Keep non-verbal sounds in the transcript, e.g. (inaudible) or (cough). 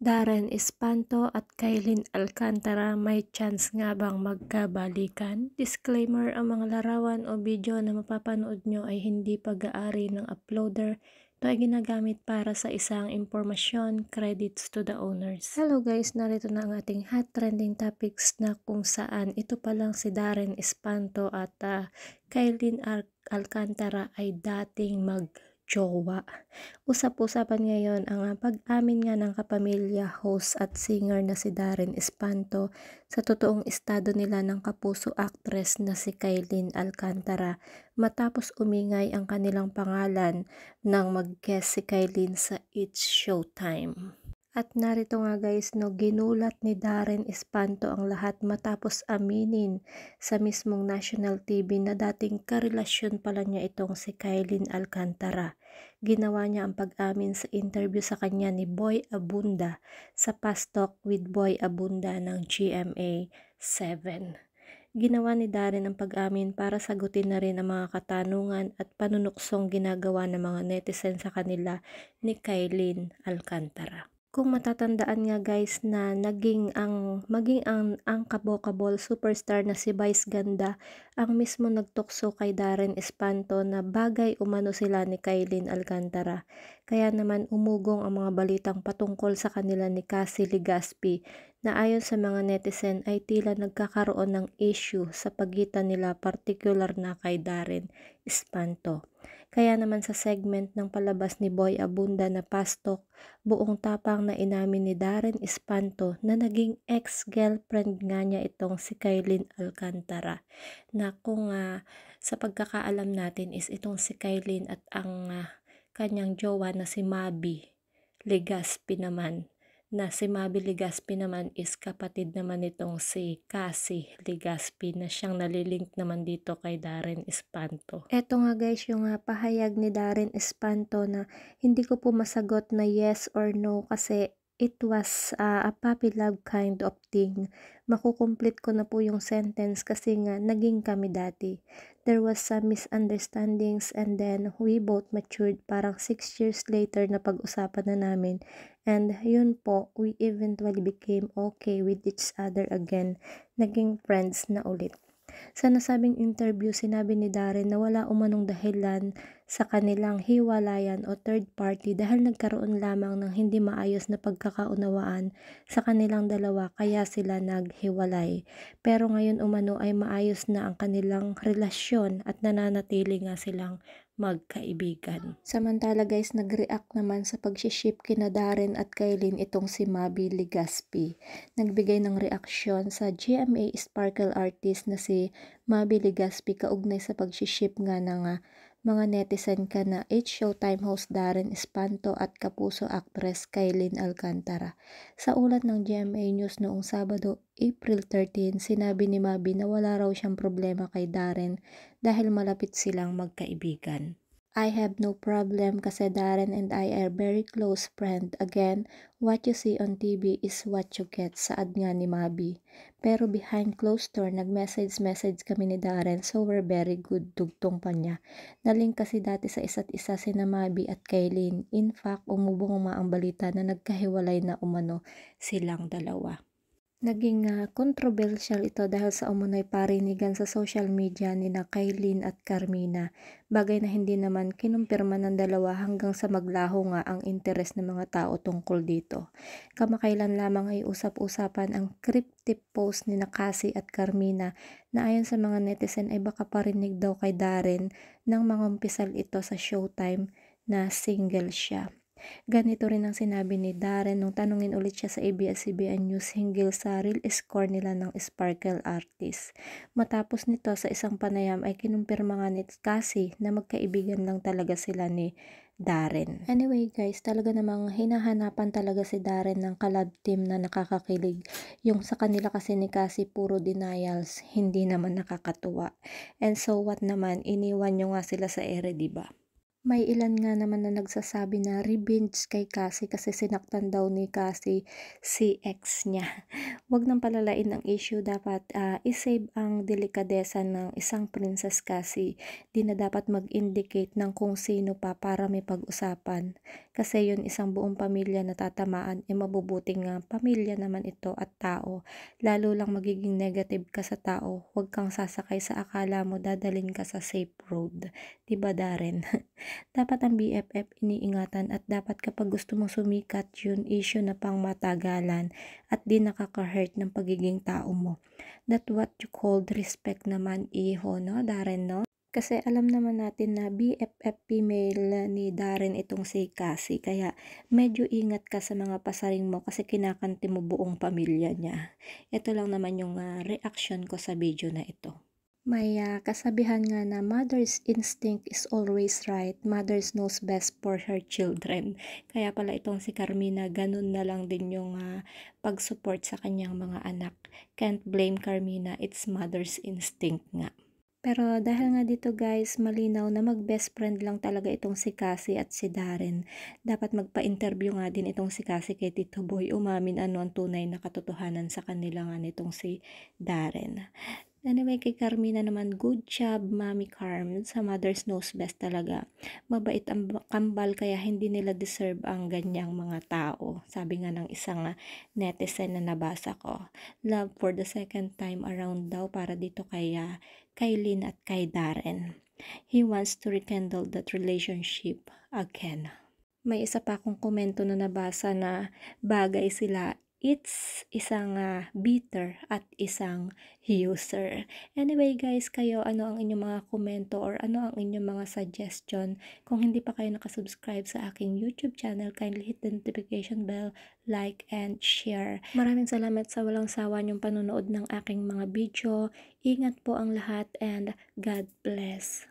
Darren Espanto at Kailin Alcantara may chance nga bang magkabalikan? Disclaimer, ang mga larawan o video na mapapanood nyo ay hindi pag-aari ng uploader. Ito ay ginagamit para sa isang impormasyon, credits to the owners. Hello guys, narito na ang ating hot trending topics na kung saan ito pa lang si Darren Espanto at uh, Kailin Alcantara ay dating mag jowa. Usap-usapan ngayon ang pag-amin nga ng kapamilya host at singer na si Darren Espanto sa totoong estado nila ng kapuso actress na si Kailin Alcantara matapos umingay ang kanilang pangalan ng mag-guest si Kailin sa It's Showtime. At narito nga guys, no, ginulat ni Darren Espanto ang lahat matapos aminin sa mismong national TV na dating karelasyon pala niya itong si Kylie Alcantara. Ginawa niya ang pag-amin sa interview sa kanya ni Boy Abunda sa Past Talk with Boy Abunda ng GMA 7 ginawa ni Darren ang pag-amin para sagutin na rin ang mga katanungan at panunuksong ginagawa ng mga netizen sa kanila ni Kylie Alcantara. Kung matatandaan nga guys na naging ang maging ang ang kabokabol superstar na si Vice Ganda ang mismo nagtukso kay Darren Espanto na bagay umano sila ni Kailin Alcantara. Kaya naman umugong ang mga balitang patungkol sa kanila ni Cassie Legaspi na ayon sa mga netizen ay tila nagkakaroon ng issue sa pagitan nila particular na kay Darren Espanto. Kaya naman sa segment ng palabas ni Boy Abunda na pastok, buong tapang na inamin ni Darren Espanto na naging ex-girlfriend nga niya itong si Kailin Alcantara. Na kung uh, sa pagkakaalam natin is itong si Kailin at ang uh, kanyang jowa na si Mabi Legaspi naman na si Mabi Ligaspi naman is kapatid naman nitong si Cassie Ligaspi na siyang nalilink naman dito kay Darren Espanto. Eto nga guys yung uh, pahayag ni Darren Espanto na hindi ko po masagot na yes or no kasi It was uh, a puppy love kind of thing. Makukomplete ko na po yung sentence kasi nga naging kami dati. There was some misunderstandings and then we both matured parang 6 years later na pag-usapan na namin. And yun po, we eventually became okay with each other again. Naging friends na ulit. Sa nasabing interview, sinabi ni Darren na wala umanong dahilan sa kanilang hiwalayan o third party dahil nagkaroon lamang ng hindi maayos na pagkakaunawaan sa kanilang dalawa kaya sila naghiwalay. Pero ngayon umano ay maayos na ang kanilang relasyon at nananatili nga silang magkaibigan. Samantala guys, nag-react naman sa pag-ship kina Darren at Kailin itong si Mabi Ligaspi. Nagbigay ng reaksyon sa GMA Sparkle artist na si Mabi Ligaspi kaugnay sa pag-ship nga ng uh, mga netizen ka na 8 Showtime host Darren Espanto at kapuso actress Kylie Alcantara. Sa ulat ng GMA News noong Sabado, April 13, sinabi ni Mabi na wala raw siyang problema kay Darren dahil malapit silang magkaibigan. I have no problem kasi Darren and I are very close friend. Again, what you see on TV is what you get, saad nga ni Mabi. Pero behind closed door, nag-message-message kami ni Darren so we're very good, dugtong pa niya. Naling kasi dati sa isa't isa si na Mabi at Kaylin. In fact, umubong ang balita na nagkahiwalay na umano silang dalawa. Naging uh, ah, controversial ito dahil sa umunoy parinigan sa social media ni na Kailin at Carmina, bagay na hindi naman kinumpirma ng dalawa hanggang sa maglaho nga ang interes ng mga tao tungkol dito. Kamakailan lamang ay usap-usapan ang cryptic post ni Nakasi at Carmina na ayon sa mga netizen ay baka parinig daw kay Darren nang mangumpisal ito sa showtime na single siya. Ganito rin ang sinabi ni Darren nung tanungin ulit siya sa ABS-CBN News hinggil sa real score nila ng Sparkle Artist. Matapos nito sa isang panayam ay kinumpirma nga ni Cassie na magkaibigan lang talaga sila ni Darren. Anyway guys, talaga namang hinahanapan talaga si Darren ng collab team na nakakakilig. Yung sa kanila kasi ni Cassie puro denials, hindi naman nakakatuwa. And so what naman, iniwan nyo nga sila sa ere, ba? Diba? May ilan nga naman na nagsasabi na revenge kay Cassie kasi sinaktan daw ni Cassie si ex niya. (laughs) Huwag nang palalain ang issue. Dapat uh, isave ang delikadesa ng isang princess Cassie. Di na dapat mag-indicate ng kung sino pa para may pag-usapan kasi yun isang buong pamilya na tatamaan e eh, mabubuting nga pamilya naman ito at tao. Lalo lang magiging negative ka sa tao, huwag kang sasakay sa akala mo dadalin ka sa safe road. Diba Darren? (laughs) dapat ang BFF iniingatan at dapat kapag gusto mong sumikat yun issue na pang matagalan at di nakaka-hurt ng pagiging tao mo. That what you called respect naman iho, no Darren, no? Kasi alam naman natin na BFF female ni Darren itong si Cassie. Kaya medyo ingat ka sa mga pasaring mo kasi kinakanti mo buong pamilya niya. Ito lang naman yung uh, ah, reaction ko sa video na ito. May uh, kasabihan nga na mother's instinct is always right. Mother's knows best for her children. Kaya pala itong si Carmina, ganun na lang din yung uh, pag-support sa kanyang mga anak. Can't blame Carmina, it's mother's instinct nga. Pero dahil nga dito guys, malinaw na mag best friend lang talaga itong si Cassie at si Darren. Dapat magpa-interview nga din itong si Cassie kay Tito Boy umamin ano ang tunay na katotohanan sa kanila nga nitong si Darren. Anyway, kay Carmina naman, good job, Mommy Carm. Sa mother's knows best talaga. Mabait ang kambal kaya hindi nila deserve ang ganyang mga tao. Sabi nga ng isang netizen na nabasa ko. Love for the second time around daw para dito kaya ah, kay Lynn at kay Darren. He wants to rekindle that relationship again. May isa pa akong komento na nabasa na bagay sila it's isang uh, bitter at isang user. Anyway guys, kayo, ano ang inyong mga komento or ano ang inyong mga suggestion? Kung hindi pa kayo nakasubscribe sa aking YouTube channel, kindly hit the notification bell, like, and share. Maraming salamat sa walang sawa niyong panonood ng aking mga video. Ingat po ang lahat and God bless.